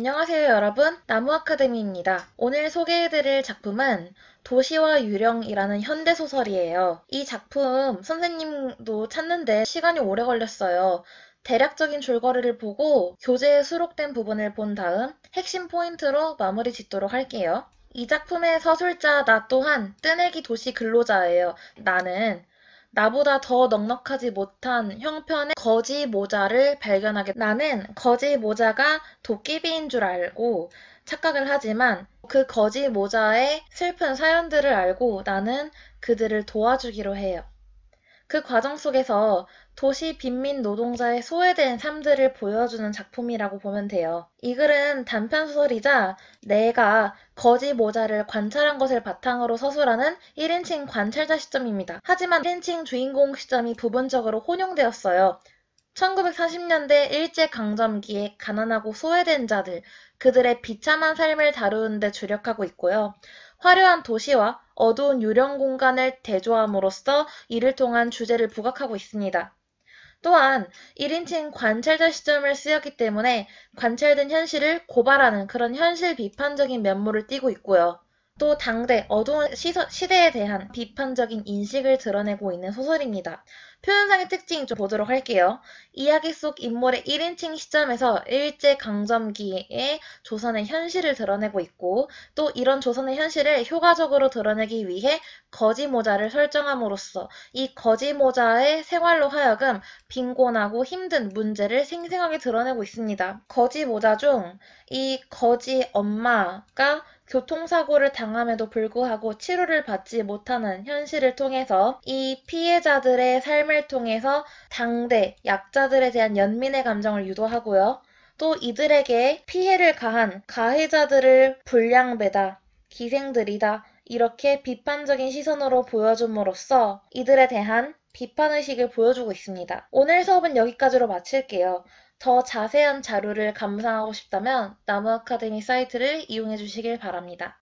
안녕하세요 여러분 나무아카데미입니다. 오늘 소개해드릴 작품은 도시와 유령이라는 현대소설이에요. 이 작품 선생님도 찾는데 시간이 오래 걸렸어요. 대략적인 줄거리를 보고 교재에 수록된 부분을 본 다음 핵심 포인트로 마무리 짓도록 할게요. 이 작품의 서술자 나 또한 뜨내기 도시 근로자예요. 나는 나보다 더 넉넉하지 못한 형편의 거지 모자를 발견하게 나는 거지 모자가 도깨비인 줄 알고 착각을 하지만 그 거지 모자의 슬픈 사연들을 알고 나는 그들을 도와주기로 해요. 그 과정 속에서 도시 빈민 노동자의 소외된 삶들을 보여주는 작품이라고 보면 돼요. 이 글은 단편 소설이자 내가 거지 모자를 관찰한 것을 바탕으로 서술하는 1인칭 관찰자 시점입니다. 하지만 1인칭 주인공 시점이 부분적으로 혼용되었어요. 1940년대 일제강점기에 가난하고 소외된 자들, 그들의 비참한 삶을 다루는데 주력하고 있고요. 화려한 도시와 어두운 유령 공간을 대조함으로써 이를 통한 주제를 부각하고 있습니다. 또한 1인칭 관찰자 시점을 쓰였기 때문에 관찰된 현실을 고발하는 그런 현실 비판적인 면모를 띠고 있고요. 또 당대 어두운 시소, 시대에 대한 비판적인 인식을 드러내고 있는 소설입니다. 표현상의 특징 좀 보도록 할게요. 이야기 속 인물의 1인칭 시점에서 일제강점기의 조선의 현실을 드러내고 있고 또 이런 조선의 현실을 효과적으로 드러내기 위해 거지모자를 설정함으로써 이 거지모자의 생활로 하여금 빈곤하고 힘든 문제를 생생하게 드러내고 있습니다. 거지모자 중 이 거지 엄마가 교통사고를 당함에도 불구하고 치료를 받지 못하는 현실을 통해서 이 피해자들의 삶을 통해서 당대 약자들에 대한 연민의 감정을 유도하고요. 또 이들에게 피해를 가한 가해자들을 불량배다, 기생들이다, 이렇게 비판적인 시선으로 보여줌으로써 이들에 대한 비판의식을 보여주고 있습니다. 오늘 수업은 여기까지로 마칠게요. 더 자세한 자료를 감상하고 싶다면 나무 아카데미 사이트를 이용해 주시길 바랍니다.